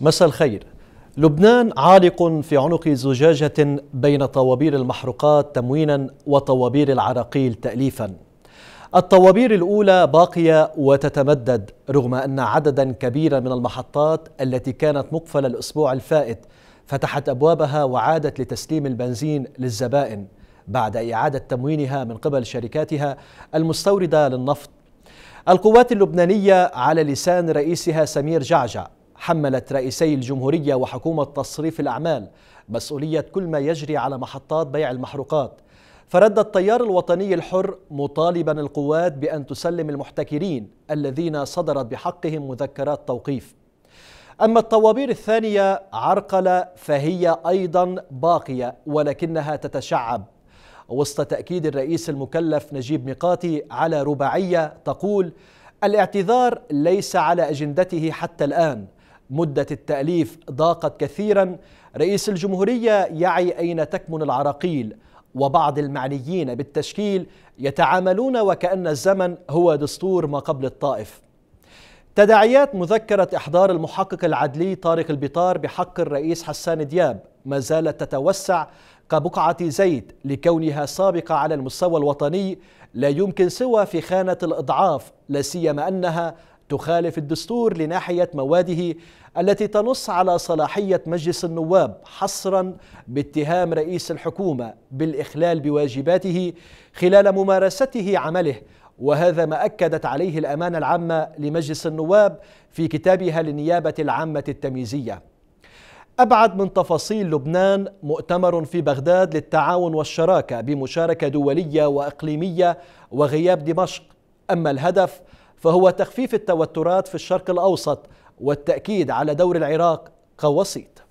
مساء الخير لبنان عالق في عنق زجاجة بين طوابير المحروقات تموينا وطوابير العراقيل تأليفا الطوابير الأولى باقية وتتمدد رغم أن عددا كبيرا من المحطات التي كانت مقفلة الأسبوع الفائت فتحت أبوابها وعادت لتسليم البنزين للزبائن بعد إعادة تموينها من قبل شركاتها المستوردة للنفط القوات اللبنانية على لسان رئيسها سمير جعجع حملت رئيسي الجمهورية وحكومة تصريف الأعمال مسؤولية كل ما يجري على محطات بيع المحروقات فرد التيار الوطني الحر مطالبا القوات بأن تسلم المحتكرين الذين صدرت بحقهم مذكرات توقيف أما الطوابير الثانية عرقلة فهي أيضا باقية ولكنها تتشعب وسط تأكيد الرئيس المكلف نجيب ميقاتي على رباعية تقول الاعتذار ليس على أجندته حتى الآن مدة التأليف ضاقت كثيرا رئيس الجمهورية يعي أين تكمن العراقيل وبعض المعنيين بالتشكيل يتعاملون وكأن الزمن هو دستور ما قبل الطائف تداعيات مذكرة إحضار المحقق العدلي طارق البطار بحق الرئيس حسان دياب ما زالت تتوسع كبقعة زيت لكونها سابقة على المستوى الوطني لا يمكن سوى في خانة الإضعاف لا سيما أنها تخالف الدستور لناحية مواده التي تنص على صلاحية مجلس النواب حصرا باتهام رئيس الحكومة بالإخلال بواجباته خلال ممارسته عمله وهذا ما أكدت عليه الأمانة العامة لمجلس النواب في كتابها للنيابة العامة التمييزية أبعد من تفاصيل لبنان مؤتمر في بغداد للتعاون والشراكة بمشاركة دولية وإقليمية وغياب دمشق أما الهدف فهو تخفيف التوترات في الشرق الاوسط والتاكيد على دور العراق كوسيط